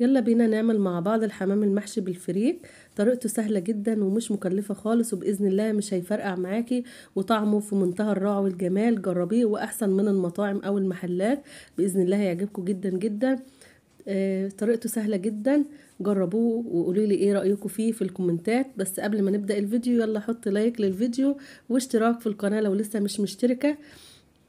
يلا بينا نعمل مع بعض الحمام المحشي بالفريك طريقته سهلة جدا ومش مكلفة خالص وبإذن الله مش هيفرقع معاكي وطعمه في منتهى الروعة والجمال جربيه وأحسن من المطاعم أو المحلات بإذن الله هيعجبكم جدا جدا آه، طريقته سهلة جدا جربوه وقولوا لي ايه رأيكم فيه في الكومنتات بس قبل ما نبدأ الفيديو يلا حط لايك للفيديو واشتراك في القناة لو لسه مش مشتركة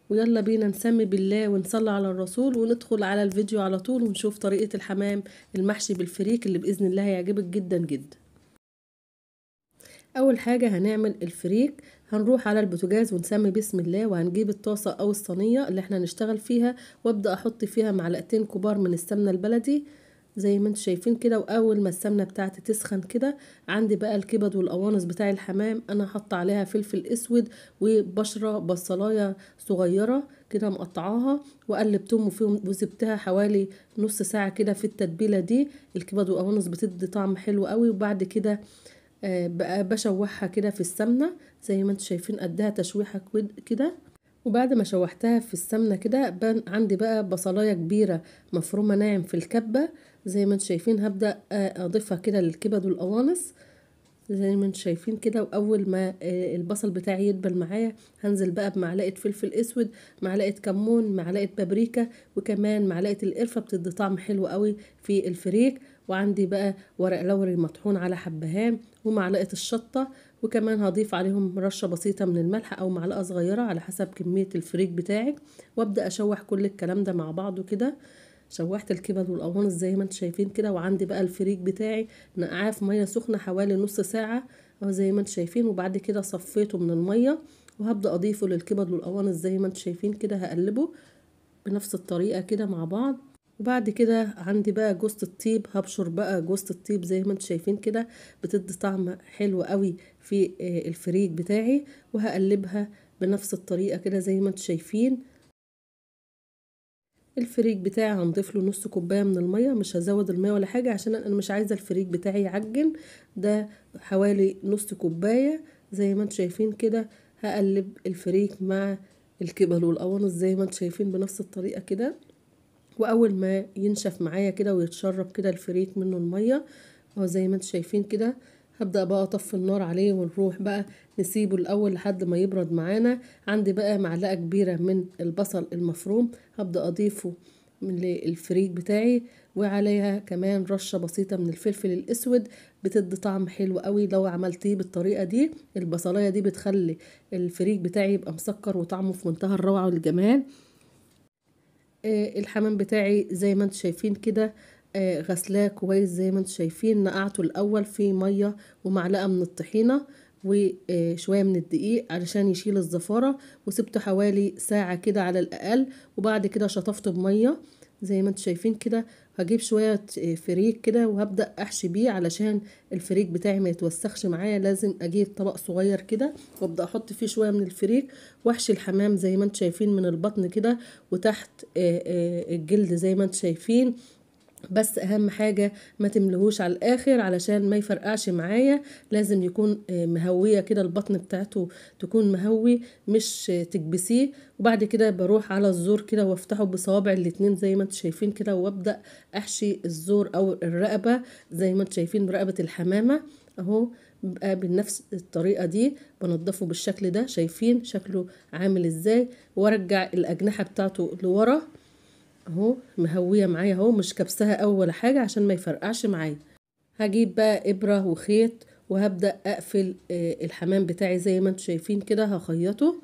ويلا بينا نسمي بالله ونصلي على الرسول وندخل على الفيديو على طول ونشوف طريقة الحمام المحشي بالفريك اللي بإذن الله هيعجبك جدا جدا أول حاجة هنعمل الفريك هنروح على البوتاجاز ونسمي بسم الله وهنجيب الطاسة أو الصينية اللي احنا هنشتغل فيها وابدأ أحط فيها معلقتين كبار من السمنة البلدي زي ما انتم شايفين كده واول ما السمنه بتاعتي تسخن كده عندي بقى الكبد والقوانص بتاع الحمام انا حاطه عليها فلفل اسود وبشره بصلايه صغيره كده مقطعاها وقلبتهم وفيهم وسبتها حوالي نص ساعه كده في التتبيله دي الكبد والقوانص بتدي طعم حلو قوي وبعد كده آه، بقى بشوحها كده في السمنه زي ما انتم شايفين قدها تشويحه كده وبعد ما شوحتها في السمنه كده عندي بقى بصلايه كبيره مفرومه ناعم في الكبه زي ما انتم شايفين هبدأ آه، اضيفها كده للكبد والقوانص زي ما انتم شايفين كده واول ما آه، البصل بتاعي يدبل معايا هنزل بقى بمعلقه فلفل اسود معلقه كمون معلقه بابريكا وكمان معلقه القرفه بتدي طعم حلو قوي في الفريك وعندي بقى ورق لوري مطحون على حبهان ومعلقه الشطه وكمان هضيف عليهم رشه بسيطه من الملح او معلقه صغيره على حسب كميه الفريك بتاعك وابدا اشوح كل الكلام ده مع بعضه كده شوحت الكبد والقوانص زي ما انتم شايفين كده وعندي بقى الفريك بتاعي نقعاه في ميه سخنه حوالي نص ساعه اهو زي ما انتم شايفين وبعد كده صفيته من الميه وهبدا اضيفه للكبد والقوانص زي ما انتم شايفين كده هقلبه بنفس الطريقه كده مع بعض وبعد كده عندي بقى جوز الطيب هبشر بقى جوز الطيب زي ما انتم شايفين كده بتدي طعم حلو قوي في آه، الفريك بتاعي وهقلبها بنفس الطريقة كده زي ما انتم شايفين الفريك بتاعي هنضيف له نص كوبايه من الميه مش هزود الميه ولا حاجه عشان انا مش عايزه الفريك بتاعي يعجن ده حوالي نص كوبايه زي ما انتم شايفين كده هقلب الفريك مع الكبل والقوانص زي ما انتم شايفين بنفس الطريقه كده واول ما ينشف معايا كده ويتشرب كده الفريك منه الميه اهو زي ما انتم شايفين كده هبدأ بقى أطفي النار عليه ونروح بقى نسيبه الأول لحد ما يبرد معانا عندي بقى معلقة كبيرة من البصل المفروم هبدأ أضيفه للفريك بتاعي وعليها كمان رشة بسيطة من الفلفل الأسود بتدي طعم حلو قوي لو عملتيه بالطريقة دي البصلاية دي بتخلي الفريك بتاعي يبقى مسكر وطعمه في منتهى الروعة والجمال آه، الحمام بتاعي زي ما انتم شايفين كده آه، غسلاه كويس زي ما انتم شايفين نقعته الاول في ميه ومعلقه من الطحينه وشويه من الدقيق علشان يشيل الزفاره وسبته حوالي ساعه كده على الاقل وبعد كده شطفته بميه زي ما انتم شايفين كده هجيب شويه آه، فريك كده وهبدا احشي بيه علشان الفريك بتاعي ما يتوسخش معايا لازم اجيب طبق صغير كده وابدا احط فيه شويه من الفريك واحشي الحمام زي ما انتم شايفين من البطن كده وتحت آه، الجلد زي ما انتم شايفين بس اهم حاجه ما تملهوش على الاخر علشان ما يفرقعش معايا لازم يكون آه، مهويه كده البطن بتاعته تكون مهوي مش تكبسيه وبعد كده بروح على الزور كده وافتحه بصوابع الاتنين زي ما انتم شايفين كده وابدا احشي الزور او الرقبه زي ما انتم شايفين رقبه الحمامه اهو بقى بنفس الطريقه دي بنضفه بالشكل ده شايفين شكله عامل ازاي وارجع الاجنحه بتاعته لورا اهو مهويه معايا اهو مش كبسها اول ولا حاجه عشان ما يفرقعش معايا هجيب بقى ابره وخيط وهبدا اقفل آه، الحمام بتاعي زي ما انتم شايفين كده هخيطه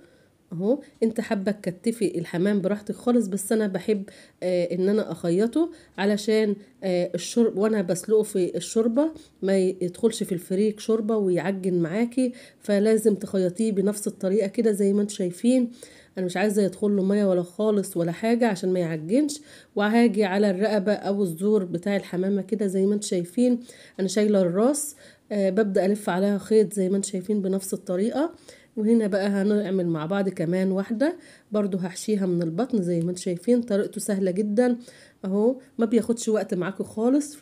اهو انت حابه تكتفي الحمام براحتك خالص بس انا بحب آه ان انا اخيطه علشان آه الشرب وانا بسلقه في الشوربه ما يدخلش في الفريك شوربه ويعجن معاكي فلازم تخيطيه بنفس الطريقه كده زي ما انتم شايفين انا مش عايزه يدخل له ميه ولا خالص ولا حاجه عشان ما يعجنش وهاجي على الرقبه او الزور بتاع الحمامه كده زي ما انتم شايفين انا شايله الراس آه ببدا الف عليها خيط زي ما انتم شايفين بنفس الطريقه وهنا بقى هنعمل مع بعض كمان واحدة برضو هحشيها من البطن زي ما انتم شايفين طريقته سهلة جدا اهو ما بياخدش وقت معاكم خالص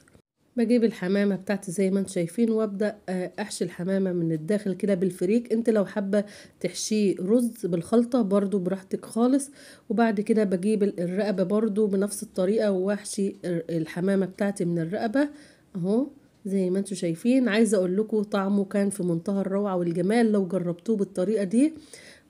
بجيب الحمامة بتاعتي زي ما انتم شايفين وابدأ آه، احشي الحمامة من الداخل كده بالفريك انت لو حابة تحشيه رز بالخلطة برضو براحتك خالص وبعد كده بجيب الرقبة برضو بنفس الطريقة واحشي الحمامة بتاعتي من الرقبة اهو زي ما انتم شايفين عايزه اقول لكم طعمه كان في منتهى الروعه والجمال لو جربتوه بالطريقه دي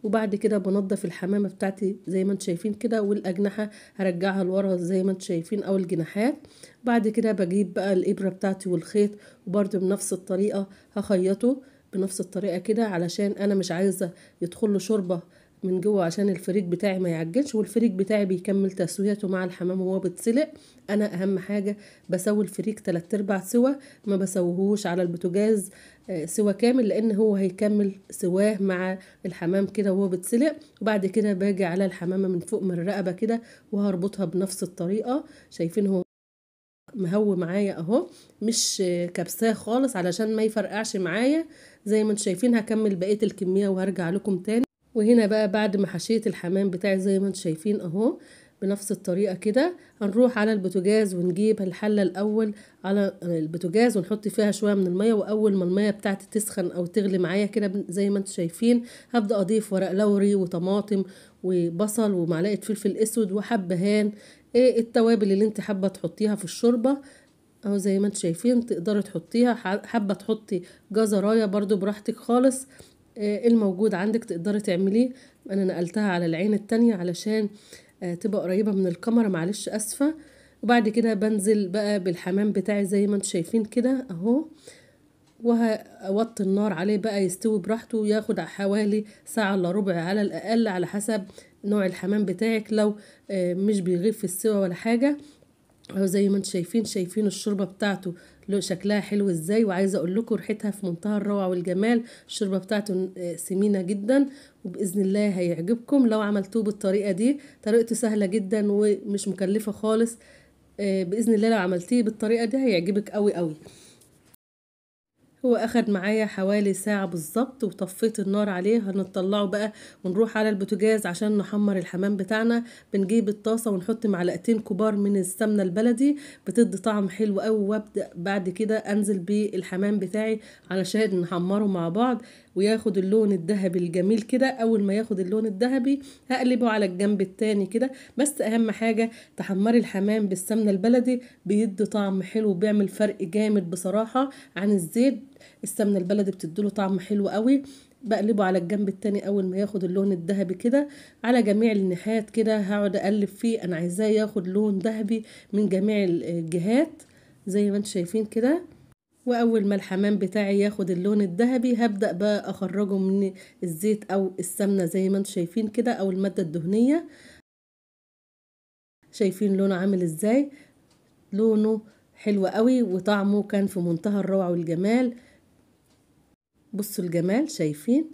وبعد كده بنضف الحمامه بتاعتي زي ما انتم شايفين كده والاجنحه هرجعها لورا زي ما انتم شايفين او الجناحات بعد كده بجيب بقى الابره بتاعتي والخيط وبرده بنفس الطريقه هخيطه بنفس الطريقه كده علشان انا مش عايزه يدخل له شوربه من جوه عشان الفريك بتاعي ما يعجنش والفريك بتاعي بيكمل تسويته مع الحمام وهو بيتسلق انا اهم حاجه بسوي الفريك تلات ارباع سوا ما بسويهوش على البوتاجاز آه، سوا كامل لان هو هيكمل سواه مع الحمام كده وهو بيتسلق وبعد كده باجي على الحمامه من فوق من الرقبه كده وهربطها بنفس الطريقه شايفين هو مهوي معايا اهو مش كبساه خالص علشان ما يفرقعش معايا زي ما انتم شايفين هكمل بقيه الكميه وهرجع لكم تاني وهنا بقى بعد ما حشيت الحمام بتاعي زي ما انتم شايفين اهو بنفس الطريقة كده هنروح على البوتاجاز ونجيب الحلة الأول على البوتاجاز ونحط فيها شوية من المية وأول ما المية بتاعتي تسخن أو تغلي معايا كده زي ما انتم شايفين هبدأ أضيف ورق لوري وطماطم وبصل ومعلقة فلفل أسود وحبهان ايه التوابل اللي انت حابة تحطيها في الشوربة اهو زي ما انتم شايفين تقدري تحطيها حابة تحطي جزراية برضو براحتك خالص آه، الموجود عندك تقدري تعمليه انا نقلتها على العين التانية علشان آه، تبقى قريبة من الكاميرا معلش اسفة وبعد كده بنزل بقى بالحمام بتاعي زي ما انتم شايفين كده اهو وهوطي النار عليه بقى يستوي براحته وياخد حوالي ساعة الا ربع على الاقل على حسب نوع الحمام بتاعك لو آه، مش بيغيب في السوا ولا حاجة اهو زي ما انتم شايفين شايفين الشوربه بتاعته شكلها حلو ازاي وعايزه اقول لكم ريحتها في منتهى الروعه والجمال الشوربه بتاعته آه، سمينه جدا وباذن الله هيعجبكم لو عملتوه بالطريقه دي طريقته سهله جدا ومش مكلفه خالص آه، باذن الله لو عملتيه بالطريقه دي هيعجبك قوي قوي هو أخد معايا حوالي ساعة بالظبط وطفيت النار عليه هنطلعه بقى ونروح على البوتجاز عشان نحمر الحمام بتاعنا بنجيب الطاسة ونحط معلقتين كبار من السمنة البلدي بتدي طعم حلو قوي وابدأ بعد كده أنزل بالحمام بتاعي علشان نحمره مع بعض وياخد اللون الذهبي الجميل كده اول ما ياخد اللون الذهبي هقلبه على الجنب التاني كده بس اهم حاجه تحمري الحمام بالسمنه البلدي بيدي طعم حلو وبيعمل فرق جامد بصراحه عن الزيت السمنه البلدي بتديله طعم حلو قوي بقلبه على الجنب التاني اول ما ياخد اللون الذهبي كده على جميع الناحيات كده هقعد اقلب فيه انا عايزاه ياخد لون ذهبي من جميع الجهات زي ما انتم شايفين كده واول ما الحمام بتاعي ياخد اللون الذهبي هبدا بقى اخرجه من الزيت او السمنه زي ما انتم شايفين كده او الماده الدهنيه شايفين لونه عامل ازاي لونه حلو قوي وطعمه كان في منتهى الروعه والجمال بصوا الجمال شايفين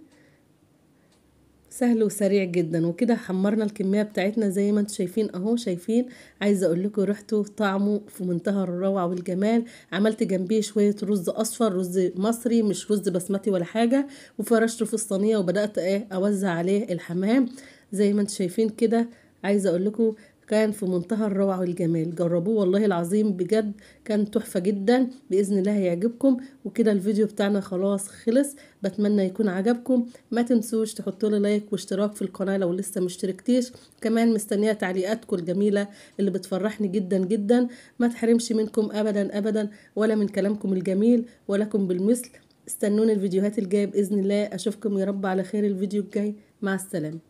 سهل وسريع جدا وكده حمرنا الكميه بتاعتنا زي ما انتم شايفين اهو شايفين عايزه اقول لكم ريحته طعمه في منتهى الروعه والجمال عملت جنبيه شويه رز اصفر رز مصري مش رز بسمتي ولا حاجه وفرشته في الصينيه وبدات ايه اوزع عليه الحمام زي ما انتم شايفين كده عايزه اقول لكم كان في منتهى الروعة والجمال جربوه والله العظيم بجد كان تحفة جدا بإذن الله هيعجبكم وكده الفيديو بتاعنا خلاص خلص بتمنى يكون عجبكم ما تنسوش تحطوا لي لايك واشتراك في القناة لو لسه مشتركتيش كمان مستنية تعليقاتكم الجميلة اللي بتفرحني جدا جدا ما تحرمش منكم أبدا أبدا ولا من كلامكم الجميل ولكم بالمثل استنوني الفيديوهات الجاية بإذن الله أشوفكم يا رب على خير الفيديو الجاي مع السلامة